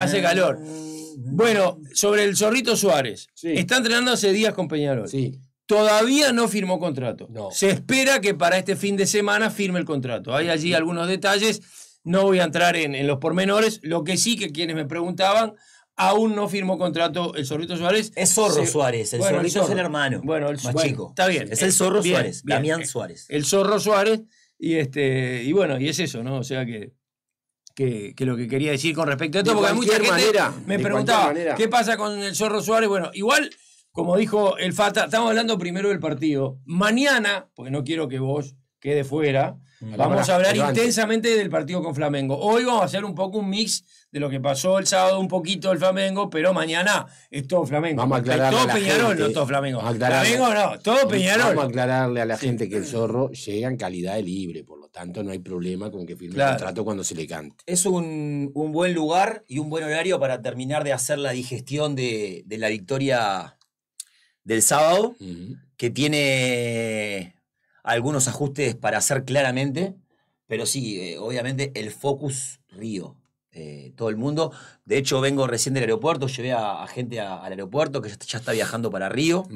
Hace calor. Bueno, sobre el Zorrito Suárez. Está entrenando hace días con Peñarol. Sí. Todavía no firmó contrato. Se espera que para este fin de semana firme el contrato. Hay allí algunos detalles. No voy a entrar en, los pormenores. Lo que sí que quienes me preguntaban, aún no firmó contrato el Zorrito Suárez. Es Zorro Suárez, el Zorrito es el hermano. Bueno, el más chico. Está bien. Es el Zorro Suárez, Damián Suárez. El Zorro Suárez. Y este, y bueno, y es eso, ¿no? O sea que que, lo que quería decir con respecto a esto, porque porque mucha gente me preguntaba qué pasa con el Zorro Suárez. Bueno, igual, como dijo el Fata, estamos hablando primero del partido. Mañana, porque no quiero que vos quede fuera. Mm. Vamos a hablar intensamente del partido con Flamengo. Hoy vamos a hacer un poco un mix de lo que pasó el sábado, un poquito el Flamengo, pero mañana es todo Flamengo. Vamos a aclararle todo a la gente. todo Flamengo. Vamos a aclararle a la gente que el zorro llega en calidad de libre, por lo tanto no hay problema con que firme el contrato cuando se le cante. Es un, buen lugar y un buen horario para terminar de hacer la digestión de, la victoria del sábado, que tiene algunos ajustes para hacer claramente, pero sí, eh, obviamente el focus Río. Eh, todo el mundo. De hecho, vengo recién del aeropuerto, llevé a, gente al aeropuerto que ya, está viajando para Río,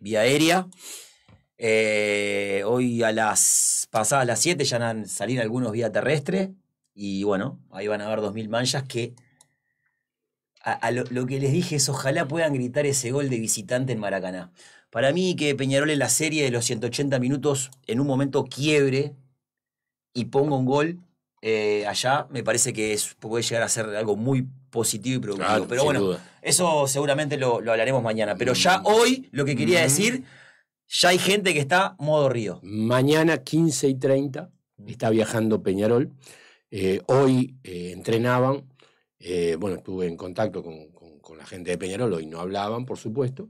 vía aérea. Eh, hoy a las pasadas las 7 ya van a salir algunos vía terrestre y bueno, ahí van a haber 2.000 manchas que... A, lo, lo que les dije es ojalá puedan gritar ese gol de visitante en Maracaná. Para mí que Peñarol en la serie de los 180 minutos en un momento quiebre y ponga un gol eh, allá, me parece que puede llegar a ser algo muy positivo y productivo. pero bueno, eso seguramente lo, hablaremos mañana. Pero ya mm. hoy lo que quería mm. decir, ya hay gente que está modo río. Mañana 15 y 30 mm. está viajando Peñarol. Eh, hoy eh, entrenaban, bueno, estuve en contacto con, la gente de Peñarol, hoy no hablaban, por supuesto,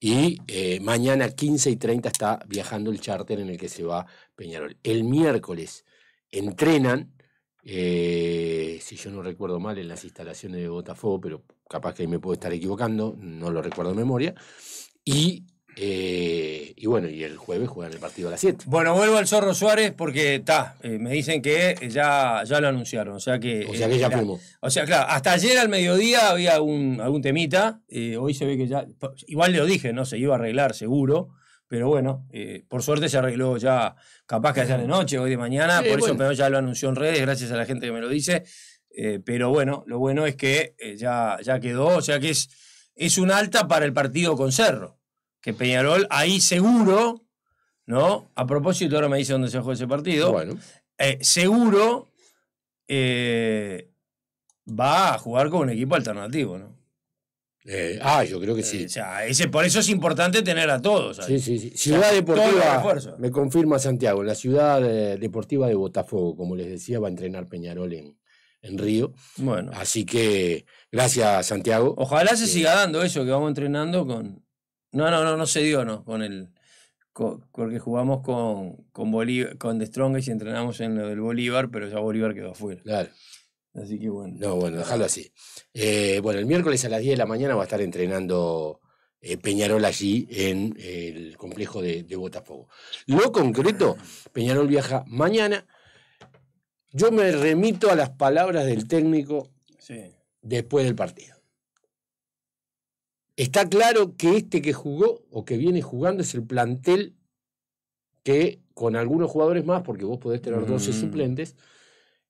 y eh, mañana 15 y 30 está viajando el charter en el que se va Peñarol. El miércoles entrenan, eh, si yo no recuerdo mal, en las instalaciones de Botafogo, pero capaz que ahí me puedo estar equivocando, no lo recuerdo en memoria. Y eh, y bueno, y el jueves juegan el partido a las 7. Bueno, vuelvo al Zorro Suárez porque está, eh, me dicen que eh, ya, ya lo anunciaron. O sea que. O sea que ya O sea, claro, hasta ayer al mediodía había un, algún temita. hoy se ve que ya. Igual lo dije, ¿no? Se iba a arreglar seguro. Pero bueno, por suerte se arregló ya, capaz que allá de noche, hoy de mañana. por eso pero ya lo anunció en redes, gracias a la gente que me lo dice. pero bueno, lo bueno es que ya, ya quedó. O sea que es, es un alta para el partido con Cerro que Peñarol, ahí seguro, ¿no? A propósito, ahora me dice dónde se juega ese partido. Bueno. Eh, seguro eh, va a jugar con un equipo alternativo, ¿no? Eh, ah, yo creo que sí. o ese, por eso es importante tener a todos. Sí, sí, sí. Ciudad Deportiva. Me confirma Santiago, la Ciudad Deportiva de Botafogo, como les decía, va a entrenar Peñarol en, en Río. Bueno. Así que gracias, Santiago. Ojalá se siga dando eso, que vamos entrenando con, no, no, no, no se dio, no, con el. Con, porque jugamos con, con, con The Strongest y entrenamos en lo del Bolívar, pero ya Bolívar quedó afuera. Claro. Así que bueno. No, bueno, dejarlo así. Eh, bueno, el miércoles a las 10 de la mañana va a estar entrenando eh, Peñarol allí en eh, el complejo de, de, Botafogo. Lo concreto, ah. Peñarol viaja mañana. Yo me remito a las palabras del técnico después del partido. Está claro que este que jugó o que viene jugando es el plantel que con algunos jugadores más, porque vos podés tener 12 mm. suplentes,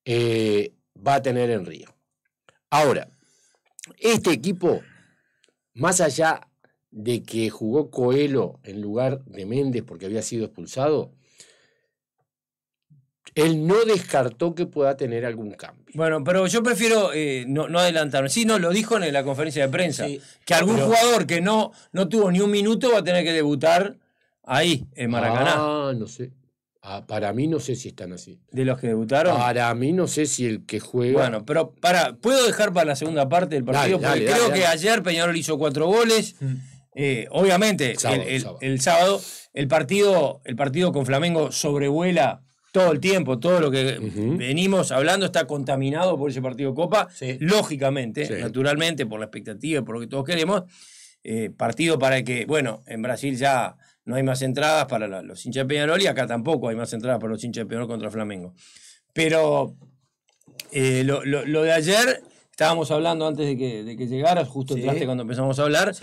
eh, va a tener en Río. Ahora, este equipo, más allá de que jugó Coelho en lugar de Méndez porque había sido expulsado, él no descartó que pueda tener algún cambio. Bueno, pero yo prefiero eh, no, no, adelantarme. Sí, no, lo dijo en la conferencia de prensa, que algún jugador que no, no tuvo ni un minuto va a tener que debutar ahí, en Maracaná. Ah, no sé. Ah, para mí no sé si están así. ¿De los que debutaron? Para mí no sé si el que juega. Bueno, pero para, ¿puedo dejar para la segunda parte del partido? Porque creo que ayer Peñarol hizo cuatro goles. Mm. Eh, obviamente, el, sábado. el, partido, el partido con Flamengo sobrevuela todo el tiempo, todo lo que venimos hablando está contaminado por ese partido Copa, lógicamente, naturalmente, por la expectativa, por lo que todos queremos. Eh, partido para que, bueno, en Brasil ya no hay más entradas para los hinchas de Peñarol y acá tampoco hay más entradas para los hinchas de Peñarol contra Flamengo. Pero eh, lo, de ayer, estábamos hablando antes de que, de llegaras, justo entraste cuando empezamos a hablar.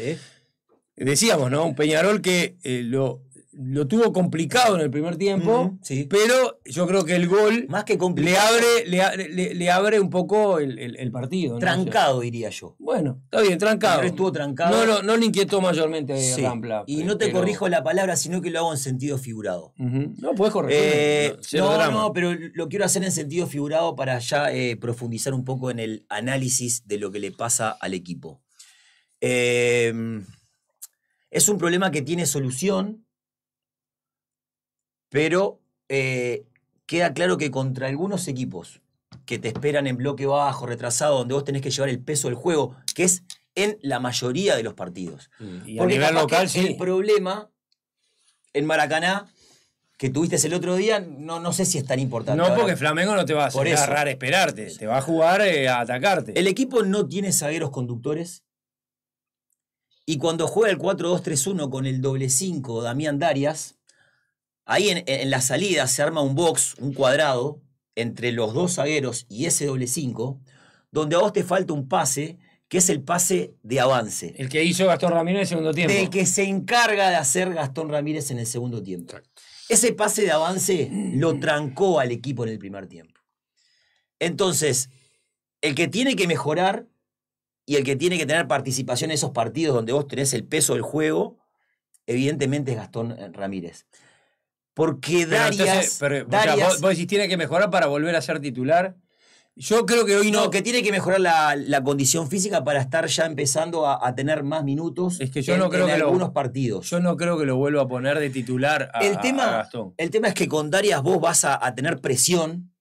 Decíamos, ¿no? Un Peñarol que eh, lo, lo tuvo complicado en el primer tiempo, sí. pero yo creo que el gol Más que le, abre, le, un poco el, partido. Trancado, diría yo. Bueno, está bien, trancado. estuvo trancado. No, le inquietó mayormente a Y no te corrijo la palabra, sino que lo hago en sentido figurado. No, puedes corregir. Eh, no, no, pero lo quiero hacer en sentido figurado para ya eh, profundizar un poco en el análisis de lo que le pasa al equipo. Eh, es un problema que tiene solución pero eh, queda claro que contra algunos equipos que te esperan en bloque bajo, retrasado, donde vos tenés que llevar el peso del juego, que es en la mayoría de los partidos. Mm, porque local, El problema en Maracaná que tuviste el otro día, no, no sé si es tan importante. No, porque Flamengo no te va a por agarrar esperarte, te va a jugar eh, a atacarte. El equipo no tiene zagueros conductores. Y cuando juega el 4-2-3-1 con el doble 5 Damián Darias, Ahí en, la salida se arma un box, un cuadrado, entre los dos zagueros y ese doble 5, donde a vos te falta un pase, que es el pase de avance. El que hizo Gastón Ramírez en el segundo tiempo. El que se encarga de hacer Gastón Ramírez en el segundo tiempo. Ese pase de avance lo trancó al equipo en el primer tiempo. Entonces, el que tiene que mejorar y el que tiene que tener participación en esos partidos donde vos tenés el peso del juego, evidentemente es Gastón Ramírez. Porque Darias. vos, decís tiene que mejorar para volver a ser titular. Yo creo que hoy no. que tiene que mejorar la, condición física para estar ya empezando a, tener más minutos yo en, no creo en algunos partidos. Yo no creo que lo vuelva a poner de titular a, el tema, El tema es que con Darias vos vas a, a tener presión,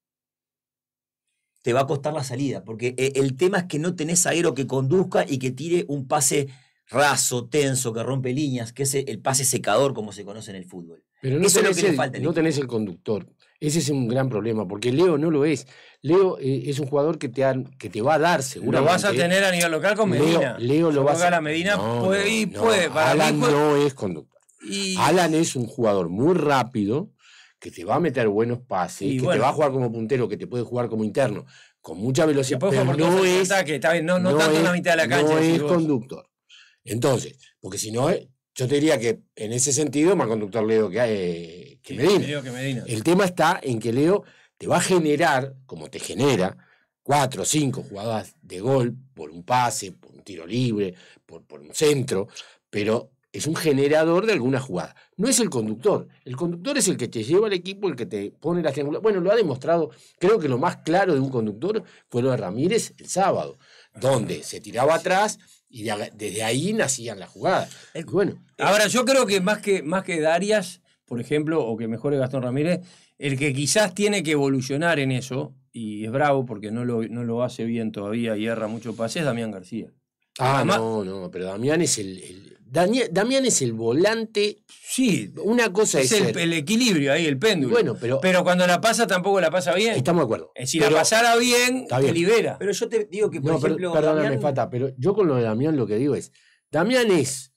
te va a costar la salida, porque eh, el tema es que no tenés aero que conduzca y que tire un pase raso, tenso, que rompe líneas, que es el pase secador como se conoce en el fútbol. Pero no, tenés, el, conductor. Ese es un gran problema, porque Leo no lo es. Leo eh, es un jugador que te, va a dar seguramente. Lo vas a ¿eh? tener a nivel local con Medina. Leo, lo vas a... la Medina puede, puede. Alan no es conductor. Alan es un jugador muy rápido, que te va a meter buenos pases, que te va a jugar como puntero, que te puede jugar como interno, con mucha velocidad. Pero no es... en la mitad de la cancha. No es conductor. Entonces, porque si no, es... Eh, yo te diría que en ese sentido, más conductor eh, Leo que, Medina. El tema está en que Leo te va a generar, como te genera, cuatro o cinco jugadas de gol por un pase, por un tiro libre, por, por un centro, pero es un generador de alguna jugada. No es el conductor. El conductor es el que te lleva al equipo, el que te pone la Bueno, lo ha demostrado. Creo que lo más claro de un conductor fue lo de Ramírez el sábado, donde se tiraba atrás y desde ahí nacían las jugadas. Eh, bueno. Ahora, yo creo que más que, más que Darias, por ejemplo, o que mejore Gastón Ramírez, el que quizás tiene que evolucionar en eso, y es bravo porque no lo, no lo hace bien todavía y erra mucho pase, es Damián García. Ah, no, no, pero Damián es el, Damián es el volante. Sí, una cosa es. el, el equilibrio ahí, el péndulo. pero, cuando la pasa tampoco la pasa bien. Estamos de acuerdo. Eh, si la pasara bien, te libera. Pero yo te digo que, por ejemplo. perdóname, Fata, pero yo con lo de Damián lo que digo es: Damián es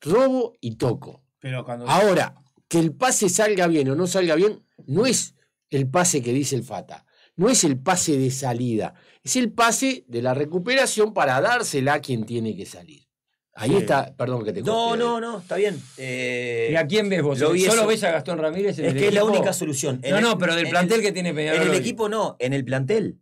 robo y toco. Pero Ahora, que el pase salga bien o no salga bien, no es el pase que dice el Fata no es el pase de salida, es el pase de la recuperación para dársela a quien tiene que salir. Ahí está, perdón que te No, no, eh. no, está bien. Eh, ¿Y a quién ves vos? Solo ves a Gastón Ramírez. es que es la única solución. no, no, pero del plantel que tiene En el equipo no, en el plantel.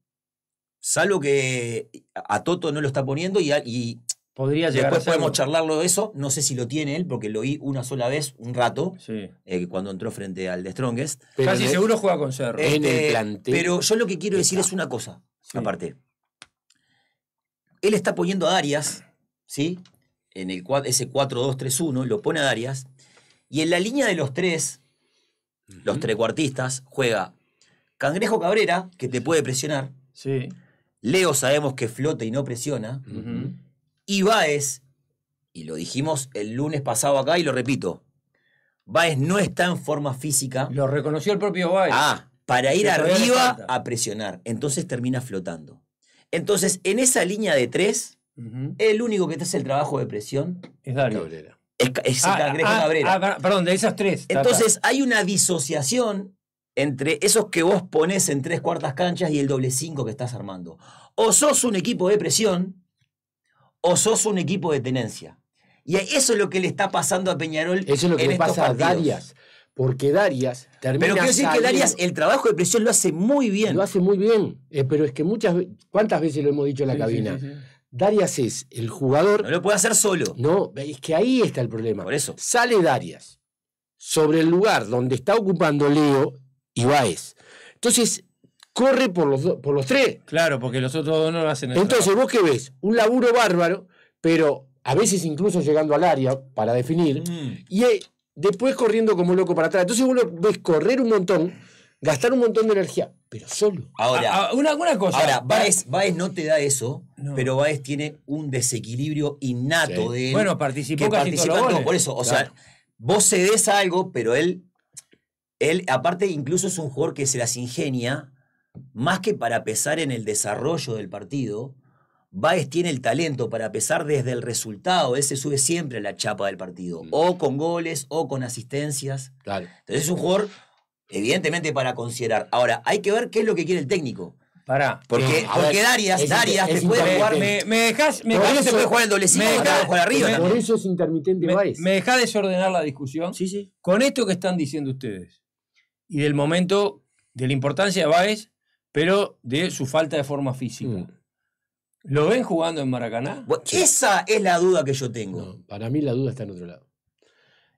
Salvo que a Toto no lo está poniendo y Después podemos charlarlo de eso. No sé si lo tiene él, porque lo oí una sola vez, un rato, eh, cuando entró frente al The Strongest. Casi seguro juega con Cerro. Este, pero yo lo que quiero decir es una cosa, aparte. Él está poniendo a Arias, ¿sí? En el, ese 4-2-3-1, lo pone a Arias Y en la línea de los tres, los trecuartistas, juega Cangrejo Cabrera, que te puede presionar. Sí. Leo sabemos que flota y no presiona. Y y lo dijimos el lunes pasado acá y lo repito, Baez no está en forma física. Lo reconoció el propio Baez. Ah, para ir arriba a presionar. Entonces termina flotando. Entonces, en esa línea de tres, el único que te hace el trabajo de presión es Dario. Cabrera. Es, es ah, ah, ah, Cabrera. perdón, de esas tres. Entonces, hay una disociación entre esos que vos pones en tres cuartas canchas y el doble cinco que estás armando. O sos un equipo de presión, o sos un equipo de tenencia. Y eso es lo que le está pasando a Peñarol. Eso es lo que le pasa a Darias. Porque Darias termina. Pero quiero decir que Darias, el trabajo de presión lo hace muy bien. Lo hace muy bien. Eh, pero es que muchas ¿Cuántas veces lo hemos dicho en la cabina? Darias es el jugador. No lo puede hacer solo. No, es que ahí está el problema. Por eso. Sale Darias sobre el lugar donde está ocupando Leo y es. Entonces, corre por los, por los tres. Claro, porque los otros dos no lo hacen. Entonces, vos qué ves, un laburo bárbaro, pero a veces incluso llegando al área para definir, mm. y eh, después corriendo como loco para atrás. Entonces vos lo ves correr un montón, gastar un montón de energía, pero solo. Ahora, ah, ah, una, cosa. Ahora, Baez, no te da eso, pero Baez tiene un desequilibrio innato de él. Bueno, participó por eso, o sea, vos cedes algo, pero él, él, aparte, incluso es un jugador que se las ingenia más que para pesar en el desarrollo del partido, Báez tiene el talento para pesar desde el resultado. Él se sube siempre a la chapa del partido, mm. o con goles, o con asistencias. Entonces es un jugador, evidentemente, para considerar. Ahora, hay que ver qué es lo que quiere el técnico. Porque, puede jugar. Me, se puede jugar el me arriba. Por eso es intermitente Baez. me deja desordenar la discusión. Sí, sí. Con esto que están diciendo ustedes y del momento, de la importancia de Báez pero de su falta de forma física. Mm. ¿Lo ven jugando en Maracaná? esa es la duda que yo tengo. para mí la duda está en otro lado.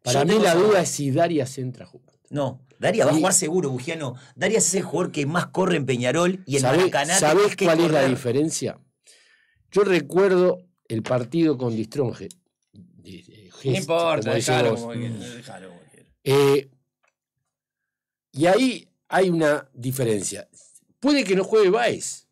Para mí la duda es si Darias entra jugar No, Darias va a jugar seguro, Bugiano. Darias es el jugador que más corre en Peñarol y en ¿Sabés, Maracaná. ¿Sabés cuál es la diferencia? Yo recuerdo el partido con Distronge. Eh, no importa, mm. eh, y ahí hay una diferencia puede que no juegue Baez.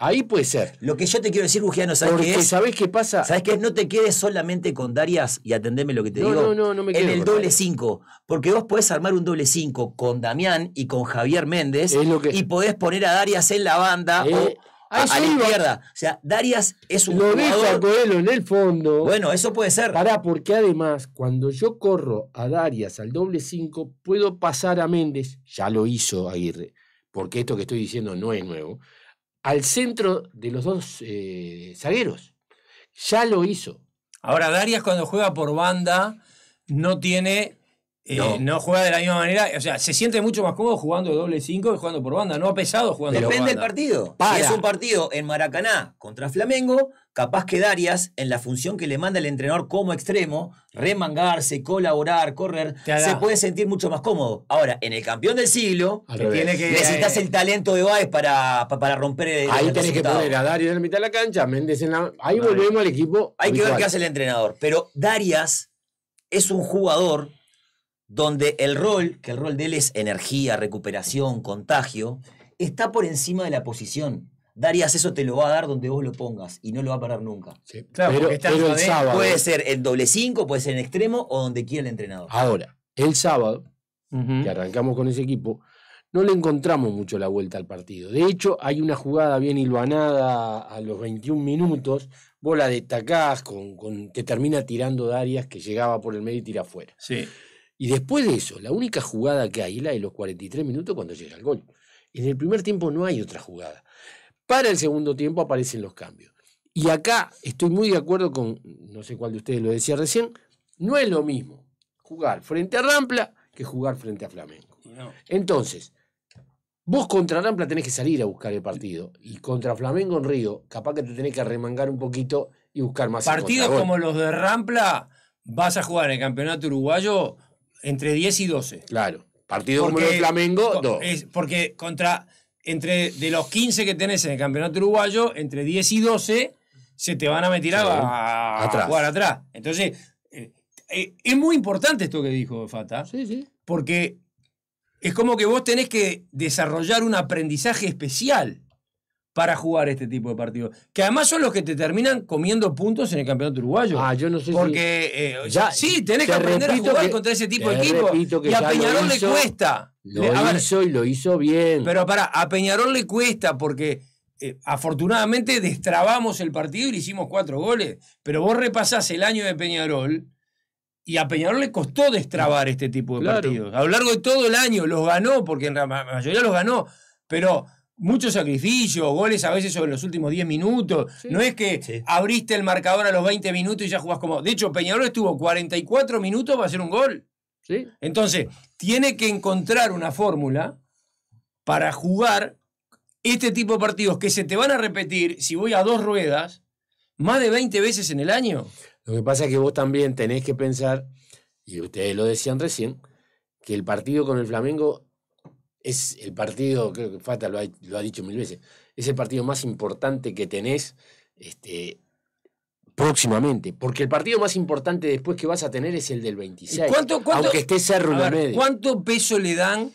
Ahí puede ser. Lo que yo te quiero decir, Bugiano, ¿sabes qué es? qué pasa? ¿Sabes qué No te quedes solamente con Darias y atendeme lo que te digo. No, no, no me En el doble 5. Porque vos podés armar un doble 5 con Damián y con Javier Méndez. Y podés poner a Darias en la banda. Eh, o... A, la izquierda. O sea, Darias es un Lo jugador. deja Coelho en el fondo. Bueno, eso puede ser. Pará, porque además, cuando yo corro a Darias al doble 5, puedo pasar a Méndez, ya lo hizo Aguirre, porque esto que estoy diciendo no es nuevo, al centro de los dos eh, zagueros. Ya lo hizo. Ahora, Darias cuando juega por banda no tiene eh, no. juega de la misma manera, o sea, se siente mucho más cómodo jugando de doble 5 que jugando por banda, no ha pesado jugando Depende por banda. Depende del partido. es un partido en Maracaná contra Flamengo, capaz que Darias, en la función que le manda el entrenador como extremo, remangarse, colaborar, correr, se puede sentir mucho más cómodo. Ahora, en el campeón del siglo, necesitas el talento de Baez para, para romper el Ahí que poner a Darias en la mitad de la cancha, Méndez en la... Ahí volvemos al equipo. Hay que ver qué hace el entrenador. Pero Darias es un jugador donde el rol, que el rol de él es energía, recuperación, contagio, está por encima de la posición. Darías, eso te lo va a dar donde vos lo pongas y no lo va a parar nunca. claro, puede ser el doble 5, puede ser en extremo o donde quiera el entrenador. Ahora, el sábado, que arrancamos con ese equipo, no le encontramos mucho la vuelta al partido. De hecho, hay una jugada bien hilvanada a los 21 minutos, bola de destacás, con, con, que termina tirando Darias que llegaba por el medio y tira afuera. Sí. Y después de eso, la única jugada que hay es la de los 43 minutos cuando llega el gol. En el primer tiempo no hay otra jugada. Para el segundo tiempo aparecen los cambios. Y acá estoy muy de acuerdo con, no sé cuál de ustedes lo decía recién, no es lo mismo jugar frente a Rampla que jugar frente a Flamengo. Entonces, vos contra Rampla tenés que salir a buscar el partido. Y contra Flamengo en Río, capaz que te tenés que remangar un poquito y buscar más. Partidos como los de Rampla, vas a jugar en el campeonato uruguayo entre 10 y 12. Claro. Partido como los de Flamengo, 2. porque contra entre de los 15 que tenés en el campeonato uruguayo, entre 10 y 12 se te van a meter a, jugar atrás. Entonces, eh, eh, es muy importante esto que dijo Fata, sí, sí. porque es como que vos tenés que desarrollar un aprendizaje especial para jugar este tipo de partidos. Que además son los que te terminan comiendo puntos en el campeonato uruguayo. Ah, yo no sé Porque, si... Eh, sí, tenés que aprender a jugar contra ese tipo de equipo. Y a Peñarol le cuesta. Lo y lo hizo bien. Pero para a Peñarol le cuesta porque eh, afortunadamente destrabamos el partido y le hicimos cuatro goles. Pero vos repasás el año de Peñarol. Y a Peñarol le costó destrabar este tipo de partidos. A lo largo de todo el año los ganó, porque en la mayoría los ganó. Pero Muchos sacrificio, goles a veces sobre los últimos 10 minutos. No es que abriste el marcador a los 20 minutos y ya jugás como. De hecho, Peñarol estuvo 44 minutos para hacer un gol. Sí. Entonces, tiene que encontrar una fórmula para jugar este tipo de partidos que se te van a repetir si voy a dos ruedas más de 20 veces en el año. Lo que pasa es que vos también tenés que pensar, y ustedes lo decían recién, que el partido con el Flamengo es el partido, creo que Fata lo ha, dicho mil veces, es el partido más importante que tenés este, próximamente, porque el partido más importante después que vas a tener es el del 26, aunque esté cerro medio ¿Cuánto peso le dan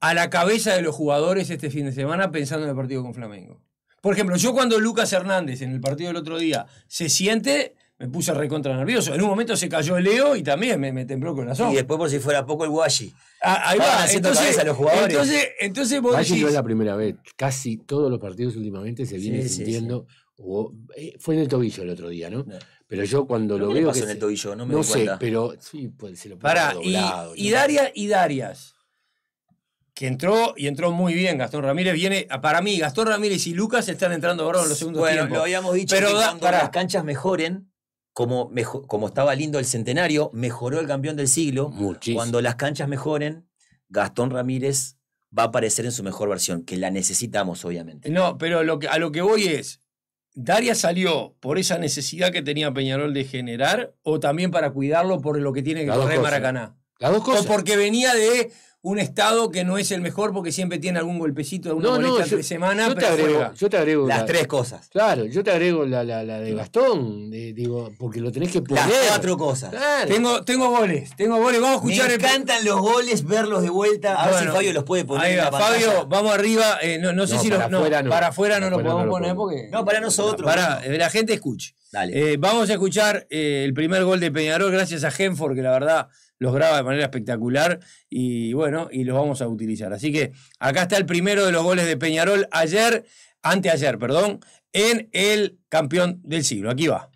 a la cabeza de los jugadores este fin de semana pensando en el partido con Flamengo? Por ejemplo, yo cuando Lucas Hernández en el partido del otro día se siente me puse recontra nervioso. En un momento se cayó Leo y también me, tembló con corazón. Y después, por si fuera poco, el Washi. Ah, ahí va, entonces, a los jugadores. Entonces, entonces no es la primera vez. Casi todos los partidos últimamente se viene sintiendo. Eh, fue en el tobillo el otro día, ¿no? Pero yo cuando lo veo. en el tobillo? No, me no sé, pero sí, pues, puede ser lo Para, y, y Darias. Que entró y entró muy bien. Gastón Ramírez viene. Ah, para mí, Gastón Ramírez y Lucas están entrando ahora en los segundos bueno, Lo habíamos dicho pero que para. las canchas mejoren, como, mejor, como estaba lindo el centenario, mejoró el campeón del siglo. Cuando las canchas mejoren, Gastón Ramírez va a aparecer en su mejor versión, que la necesitamos, obviamente. No, pero a lo que voy es, ¿Daria salió por esa necesidad que tenía Peñarol de generar o también para cuidarlo por lo que tiene que correr Maracaná? Las dos cosas. O porque venía de un estado que no es el mejor porque siempre tiene algún golpecito, de una molestia de semana. Yo te, pero agrego, yo te agrego las tres cosas. Claro, yo te agrego la, de Gastón, digo, porque lo tenés que poner. Las cuatro cosas. Tengo, tengo goles, tengo goles. Vamos a escuchar. Me encantan los goles, verlos de vuelta. A ver si Fabio los puede poner. Ahí va, Fabio, vamos arriba. Eh, no, sé si para los. para afuera no, los podemos poner porque. No, para nosotros. Para, eh, la gente escuche. Dale. Eh, vamos a escuchar el primer gol de Peñarol, gracias a Genford, que la verdad los graba de manera espectacular y bueno, y los vamos a utilizar. Así que acá está el primero de los goles de Peñarol ayer, anteayer, perdón, en el campeón del siglo. Aquí va.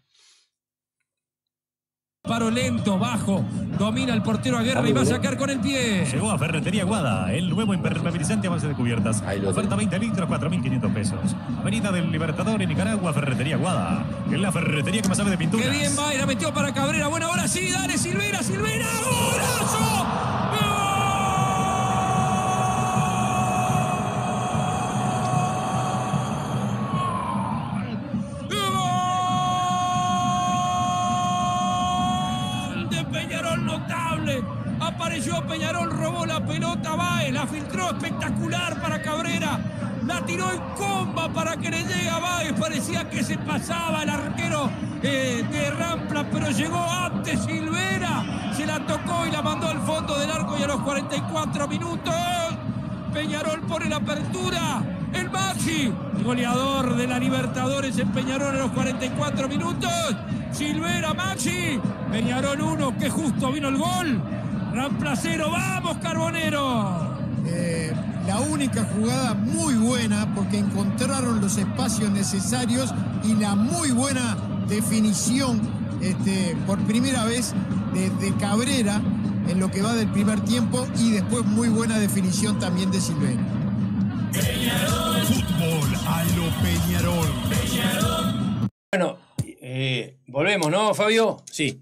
Paro lento, bajo, domina el portero a Guerra y va a sacar con el pie. Llegó a Ferretería Guada, el nuevo impermeabilizante a base de cubiertas. Oferta 20 litros, 4.500 pesos. Avenida del Libertador en Nicaragua, Ferretería Guada. Es la ferretería que más sabe de pintura. ¡Qué bien va! Y la metió para Cabrera. buena ahora sí, dale, Silvera, Silvera. ¡Golazo! Peñarol, robó la pelota, Baez, eh, la filtró espectacular para Cabrera. La tiró en comba para que le llegue a Baez. Parecía que se pasaba el arquero eh, de Rampla, pero llegó antes Silvera. Se la tocó y la mandó al fondo del arco y a los 44 minutos. Peñarol pone la apertura. El Maxi, goleador de la Libertadores en Peñarol a los 44 minutos. Silvera Maxi, Peñarol 1, que justo vino el gol. Placero. vamos Carbonero. Eh, la única jugada muy buena porque encontraron los espacios necesarios y la muy buena definición este, por primera vez de, Cabrera en lo que va del primer tiempo y después muy buena definición también de Silvera. Peñarol. Fútbol a lo Peñarol. Peñarol. Bueno, eh, volvemos, ¿no, Fabio? Sí.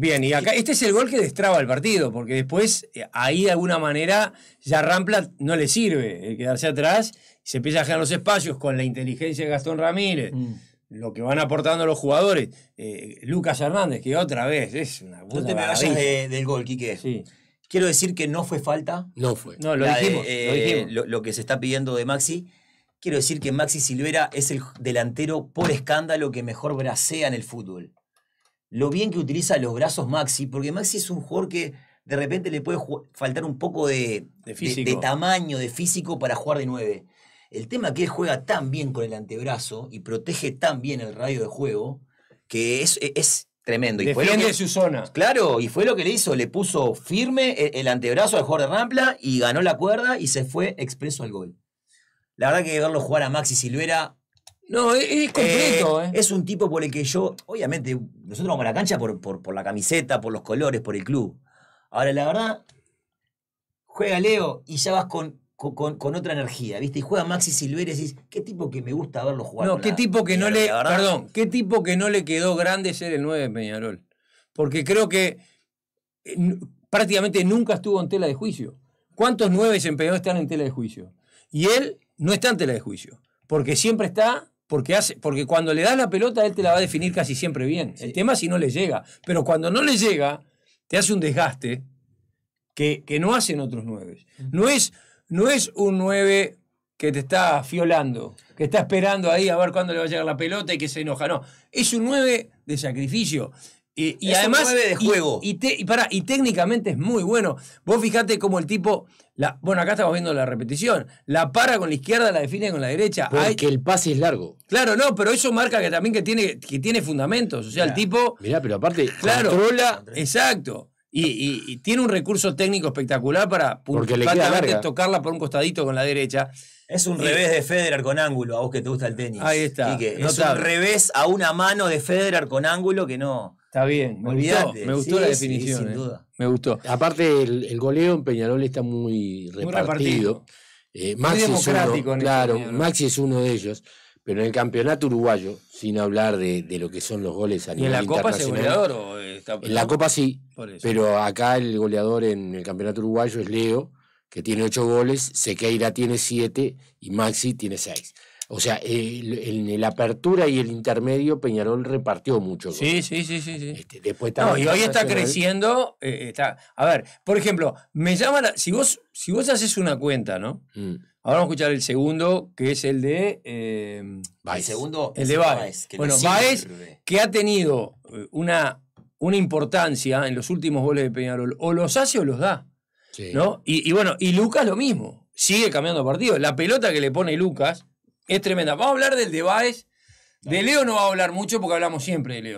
Bien, y acá este es el gol que destraba el partido, porque después eh, ahí de alguna manera ya Rampla no le sirve el eh, quedarse atrás, se empieza a generar los espacios con la inteligencia de Gastón Ramírez, mm. lo que van aportando los jugadores, eh, Lucas Hernández, que otra vez es una puta del gol, Quique. Quiero decir que no fue falta. No fue. lo, lo que se está pidiendo de Maxi. Quiero decir que Maxi Silvera es el delantero por escándalo que mejor bracea en el fútbol lo bien que utiliza los brazos Maxi, porque Maxi es un jugador que de repente le puede faltar un poco de, tamaño, de físico para jugar de nueve. El tema que él juega tan bien con el antebrazo y protege tan bien el radio de juego que es, e, tremendo. Y fue su zona. Claro, y fue lo que le hizo. Le puso firme e, el, antebrazo al jugador de Rampla y ganó la cuerda y se fue expreso al gol. La verdad que verlo jugar a Maxi Silvera no, es, eh, completo. Eh, Es un tipo por el que yo, obviamente, nosotros vamos a la cancha por, la camiseta, por los colores, por el club. Ahora, la verdad, juega Leo y ya vas con con, otra energía, ¿viste? Y juega Maxi Silver y decís, qué tipo que me gusta verlo jugar. No, qué tipo que no le. Perdón, qué tipo que no le quedó grande ser el 9 de Peñarol. Porque creo que eh, prácticamente nunca estuvo en tela de juicio. ¿Cuántos 9 en Peñarol están en tela de juicio? Y él no está en tela de juicio. Porque siempre está porque, hace, porque cuando le das la pelota, él te la va a definir casi siempre bien. El tema es si no le llega. Pero cuando no le llega, te hace un desgaste que, que no hacen otros nueve. No es, no es un nueve que te está fiolando, que está esperando ahí a ver cuándo le va a llegar la pelota y que se enoja. No, es un nueve de sacrificio. Y, es además. Un de juego. Y, para, y técnicamente es muy bueno. Vos fijate cómo el tipo bueno, acá estamos viendo la repetición. La para con la izquierda, la define con la derecha. Porque el pase es largo. Claro, no, pero eso marca que también que tiene, que tiene fundamentos. O sea, el tipo. Mirá, pero aparte, claro, controla. Exacto. Y, tiene un recurso técnico espectacular para puntualmente tocarla por un costadito con la derecha. Es un revés de Federer con ángulo, a vos que te gusta el tenis. Ahí está. es un revés a una mano de Federer con ángulo que no. Está bien, me gustó, me gustó la definición. Eh. duda. Me gustó. Aparte, el, goleo en Peñarol está muy repartido. Eh, Maxi, es uno, este claro, Maxi es uno de ellos. Pero en el campeonato uruguayo, sin hablar de, lo que son los goles a nivel en la Copa En la Copa sí, pero acá el goleador en el campeonato uruguayo es Leo, que tiene ocho goles, Sequeira tiene siete y Maxi tiene seis. O sea, en la apertura y el intermedio Peñarol repartió mucho. Sí, sí, sí, sí, sí. Este, después no, y hoy está creciendo. Eh, está, a ver, por ejemplo, me llama si vos si vos haces una cuenta, ¿no? Mm. Ahora vamos a escuchar el segundo, que es el de eh, El segundo, el de Baez. bueno, Baez que ha tenido eh, una, una importancia en los últimos goles de Peñarol, o los hace o los da. Sí. ¿no? Y, y bueno, y Lucas lo mismo sigue cambiando partido. La pelota que le pone Lucas es tremenda. Vamos a hablar del de De Leo no va a hablar mucho porque hablamos siempre de Leo.